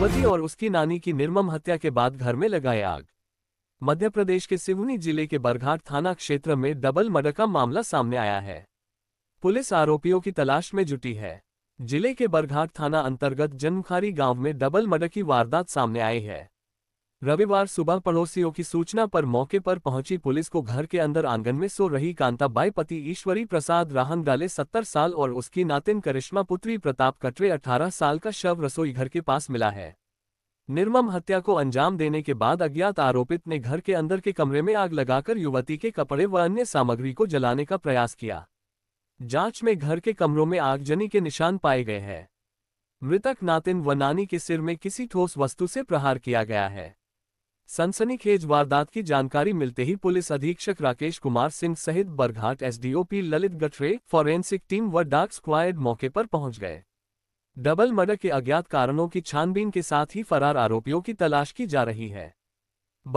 युवती और उसकी नानी की निर्मम हत्या के बाद घर में लगाए आग मध्य प्रदेश के सिवनी जिले के बरघाट थाना क्षेत्र में डबल मर्डर का मामला सामने आया है पुलिस आरोपियों की तलाश में जुटी है जिले के बरघाट थाना अंतर्गत जन्मखारी गांव में डबल मर्डर की वारदात सामने आई है रविवार सुबह पड़ोसियों की सूचना पर मौके पर पहुंची पुलिस को घर के अंदर आंगन में सो रही कांताबाई पति ईश्वरी प्रसाद राहंगाले 70 साल और उसकी नातिन करिश्मा पुत्री प्रताप कटरे 18 साल का शव रसोई घर के पास मिला है निर्मम हत्या को अंजाम देने के बाद अज्ञात आरोपित ने घर के अंदर के कमरे में आग लगाकर युवती के कपड़े व अन्य सामग्री को जलाने का प्रयास किया जांच में घर के कमरों में आगजनी के निशान पाए गए हैं मृतक नातिन व नानी के सिर में किसी ठोस वस्तु से प्रहार किया गया है सनसनीखेज वारदात की जानकारी मिलते ही पुलिस अधीक्षक राकेश कुमार सिंह सहित Barghat SDOP Lalit Gathre forensic team व डार्क स्क्वायड मौके पर पहुंच गए डबल मर्डर के अज्ञात कारणों की छानबीन के साथ ही फरार आरोपियों की तलाश की जा रही है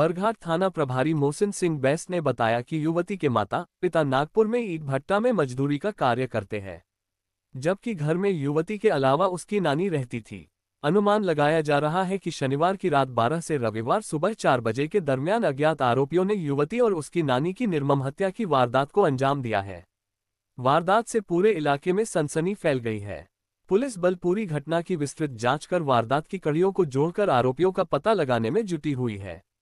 बरघाट थाना प्रभारी मोहसिन सिंह बैस ने बताया कि युवती के माता पिता नागपुर में ईट भट्टा में मजदूरी का कार्य करते हैं जबकि घर में युवती के अलावा उसकी नानी रहती थी अनुमान लगाया जा रहा है कि शनिवार की रात 12 से रविवार सुबह 4 बजे के दरमियान अज्ञात आरोपियों ने युवती और उसकी नानी की निर्मम हत्या की वारदात को अंजाम दिया है वारदात से पूरे इलाके में सनसनी फैल गई है पुलिस बल पूरी घटना की विस्तृत जांच कर वारदात की कड़ियों को जोड़कर आरोपियों का पता लगाने में जुटी हुई है